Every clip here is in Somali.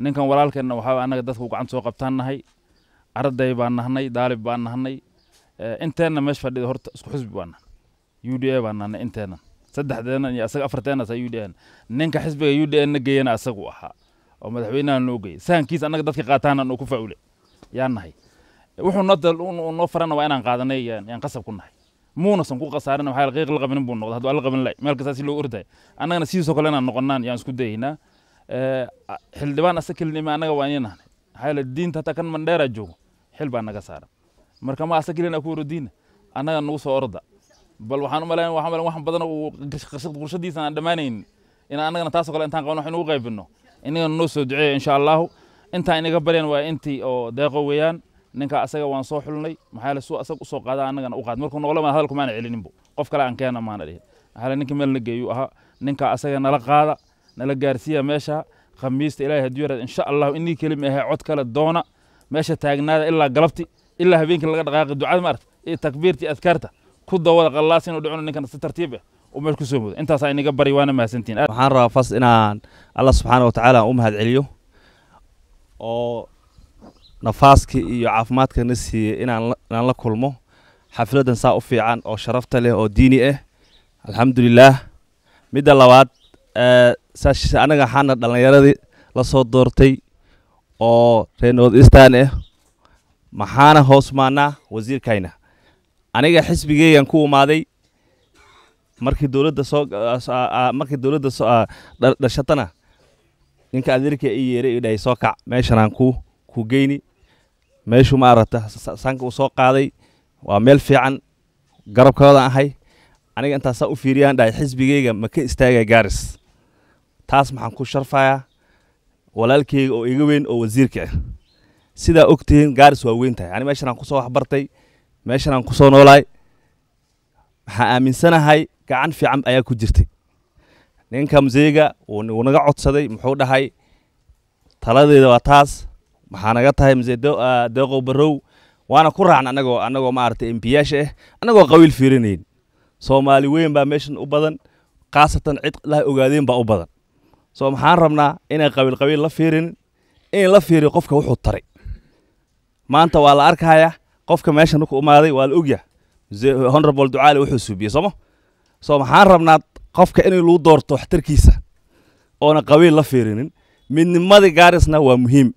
ninkan walaalkeenna waxaa annaga dadku gacanta soo qabtaan nahay arday baan nahnay daalib baan nahnay inteenna meesha fadhida horta isku xisbi baa nahnay u d a baa nahnay inteenna saddexdeenna iyo asaga afarteenna u d n ninka xisbiga u d n na geeyana asagu ahaa oo madaxweynaha noo geeyey sahankiisa annaga dadka qaataana noo ku faacule yaa nahay wuxuu noo farana waa inaan qaadanay yaan qasab ku nahay muunasan ku khasaarin waxaa qiiq la qabinin buu noqday hadduu alla qabin lay meel kastaasi loo ordahay annagana sidiisoo kale inaan noqonnaan yaan isku dayaynaa Eh, xildhibaan asa kelinima annaga waan inahnay maxaa diinta hataa kan mandheera joogo xil baa naga saaran marka ma asa kelina ku orodiina annaga nagu soo orda bal waxaan umalayn waxaan umalayn wax badan oo aan dhamaanaynin in annagana taasoo kale intaan qabno wax inuu qaybino inagana noo soo duceeyo insha allahu intaa inaga bareen waa intii oo deeqo weeyaan ninka asaga waan soo xulnay maxaa suu asaga usoo qaada annagana u qaad markuu noqlo hadalku maana celininbo qof kale aan keena maana dhihin maxaa ninka meel na geeyuu ahaa ninka asaga nala qaada nala gaarsiiya meesha khamiista ilahay haduu yaraad insha allahu inii keli maahe cod kale doona meesha taagnaada ilaa galabti ilaa habeenkii laga dhaqaaqi ducada maarta iyo takbiirta adkaarta ku dawada qallaas inuu dhicino ninkan si tartiib ah uu meesha ku soo mudo intaasaa inaga bari waana mahadsantiin waxaan rabaa fas inaan allah subxaana wa tacaala u mahad celiyo oo nafaaskii iyo caafimaadka na siiyey inaan la kulmo xafladan saa u fiican oo sharafta leh oo diini ah eh. alxamdulilaah midda labaad Eh, aniga waxaana dhallinyaradii la soo doortay oo reer north ah maxaana hoosmaanaa wasiirkayna aniga xisbigeygan ku umaaday markii dowladda soo ah, ah, ah, markii dowladda dhashatana ninka adeerka i yeeray e idhahay soo kac meeshanaan ku ku geyni meeshuu ma aragta sanka uu soo qaaday waa meel fiican garabkoodan ahay aniga intaasaa u fiiriyaan dhahay xisbigeyga ma ka istaaga gaaris taas maxaan ku sharfayaa walaalkeyga oo iga weyn oo wasiirka ah sidaa ogtihiin gaaris waa weyntahay yani meeshanaan kusoo waxbartay meeshanaan kusoo noolaay waxaan aaminsanahay gacan fiican ayaa ku jirtay ninka museyga wuu naga codsaday muxuu dhahay taladeeda waa taas maxaa naga tahay muse deeqow ah, barow waana ku raacna anagoo anagoo maarata embiyaasha ah eh, annagoo qabiil fiirinayn soomaali weyn baa meeshan u badan khaasatan cid laha ogaadeen baa u badan soo maxaan rabnaa inaan qabiilqabiil la fiirin in la fiiriyo qofka wuxuu taray maanta waa la arkaya qofka meesha markuu umaaday waa la ogya honorable ducaali wuxuu suubiyey sooma soo maxaan rabnaa qofka in lagu doorto waxtarkiisa oona qabiil la fiirinin midnimadii gaarisna waa muhiim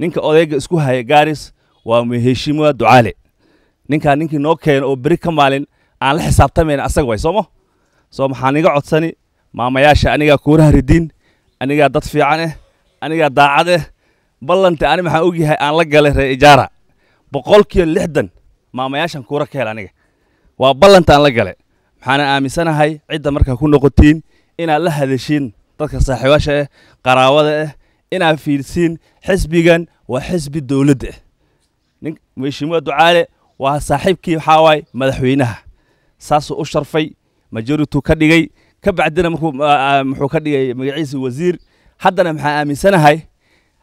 ninka odayga isku haya gaaris waa heshiimuwa ducaale ninkaa ninkii noo keeno oo beri ka maalin aan la xisaabtamayn asaga way sooma soo maxaan iga codsani maamayaasha anigaa kuuraha ridiin anigaa dad fiican eh anigaa daacad eh ballanti ani maxaan og yahay aan la galay reer ijaara boqolkiiba lixdan maamayaashan kuura ka hel aniga waa ballantaan la galay maxaana aaminsanahay cidda markaa ku noqotiin inaad la hadashiin dadka saaxiibaasha ah eh, qaraawada ah eh, inaad fiirsiin xisbigan waa xisbi dowladda ah nin meeshiimua ducaale waa saaxiibkii waxaa waaye madaxweynaha saasuu u sharfay majoritu ka dhigay ka bacdina ah, ah, muxuu ka dhigay magaciisa wasiir haddana maxaa aaminsanahay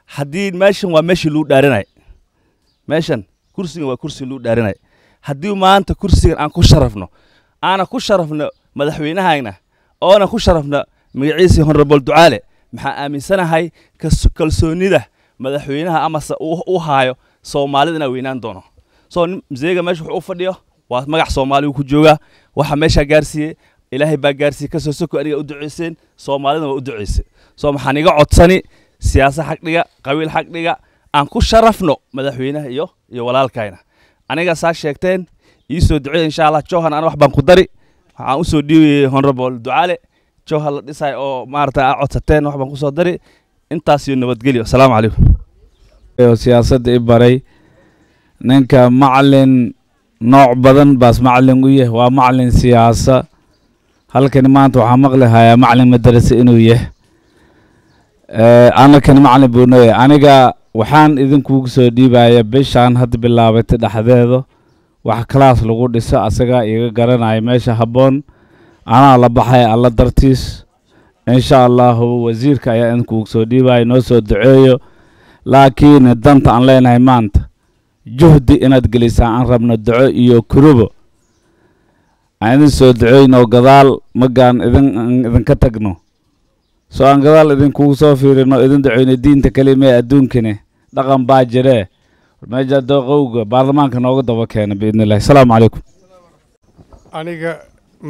haddii meeshan waa meeshii luu dhaarinay meeshan kursigan waa kursi luu dhaarinay haddii maanta kursigan aan ku sharafno aana ku sharafno madaxweynahayna oona ku sharafno magaciisii honrabol ducaale maxaa aaminsanahay kalsoonida madaxweynaha amase u haayo soomaalida inaa weynaan doono soo mzeega meesha wuxuu u fadhiyo waa magac soomaaligu ku joogaa waxa meeshaa gaarsiiyey ilaahay baa gaarsii ka soo soko aniga u ducayseen soomaalidana waa u ducayseen soo maxaan iga codsani siyaasa xag qabiil xag aan ku sharafno madaxweynaha iyo iyo walaalkayna aniga saa sheegteen ii soo duceeya insha allah johan ana wax baan ku dari waxaan u dhiibayay honorable ducaale johan la dhisay oo maarata aa codsateen wax baan ku dari intaas iyo nabadgelyo assalaamu calaykum siyaasadda i baray ninka macalin nooc badan baas macalin u yahay waa macalin siyaasa halkani maanta waxaa maqli hayaa macalin madarase inuu yahay anakani macalin buunoy aniga waxaan idinkuugu soo dhiibaya bishaan hadda bilaabatay dhexdeeda wax klaas lagu dhiso asagaa iga garanaya meesha habboon anaa la baxay alla dartiis insha allahu wasiirka ayaa idinkuugu soo dhiibaya noo soo duceeyo laakiin danta aan leenahay maanta juhdi inaad gelisaan aan rabno duco iyo kurubo aan soo duceyno oo gadaal markaan idin idinka tagno soo aan gadaal idinkugu soo fiirino idin duceyno diinta kelime ee adduunkane dhaqan baa jiree meesha dooqowga baarlamaanka nooga daba keena biidni illahi asalaamu calaykum aniga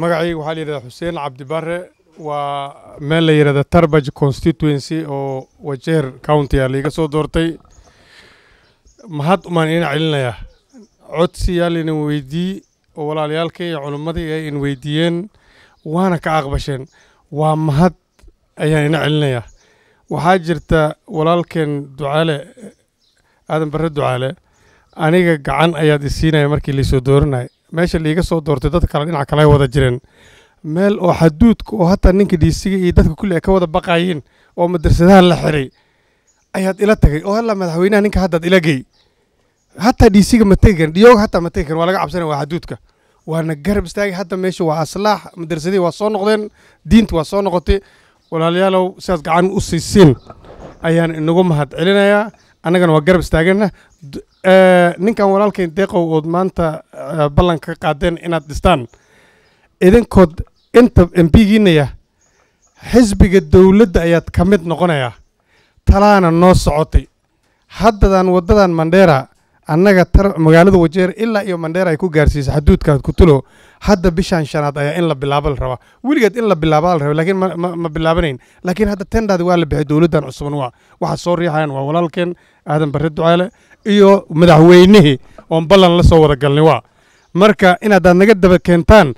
magacayga waxaa la yidhahdaa xuseen cabdi barre waa meel la yidhahda tarbaj constituency oo wajeer county a laiga soo doortay mahad umaan idin celinayaa codsiyaa laydin weydiiyey oo walaalayaalkii iyo culimmadii ay in weydiiyeen waana ka aqbasheen waa mahad ayaan ina celinaya waxaa jirta walaalkeen ducaale aadan barre ducaale aniga gacan ayaad isiinaya markii laisoo dooranaya meesha liiga soo doortay dad kale dhinac kale wada jireen meel oo xaduudka oo hataa ninka dhiisiga iyo dadka kulli ay ka wada baqaayeen oo madrasadaha la xiray ayaad ila tagay oo hallaa madaxweynaha ninka haddaad ila gey hataa dhiisiga ma tegi karin dhiyooga hataa ma tegi karin waa laga cabsanaya waa xaduudka waana garab istaagay hadda meesha waa aslaax madrasadihii waa soo noqdeen diinta waa soo noqotay walaalayaalow sidaas gacan u siisiin ayaan inagu mahad celinayaa annagana waa garab istaagana eh, ninkan walaalkayn deeqow ood maanta eh, ballanka ka qaadeen inaad dhistaan idinkood inta embigiinaya xisbiga dowladda ayaad ka mid noqonayaa talaana noo socotay haddadan waddadan mandheera annaga tar magaalada wajeer ilaa iyo mandheer ay ku gaarsiisay xaduudkaad ku tulo hadda bishan shanaad ayaa in la bilaabo la rabaa weligeed in la bilaaba la raba lakiin ma bilaabanayn laakiin hadda tendaadi waa la bixi dowladdan cusuban waa waxaa soo riixayan waa walaalkeen aadan barre ducaale iyo madaxweynihii oon ballan la soo wada galnay waa marka inaadaad naga daba keentaan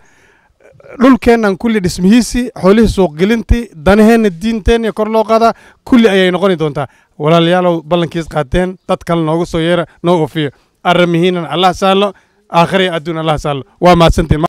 dhulkeennan kulli dhismihiisii xoolihii suuqgelintii danaheenna diinteenna kor loo qaadaa kulli ayay noqoni doontaa walaalayaalow ballankiis qaateen dad kale noogu soo yeera noo oofiyo arrimihiinan allah saallo aakhiraya adduun allah saallo waa mahadsantiin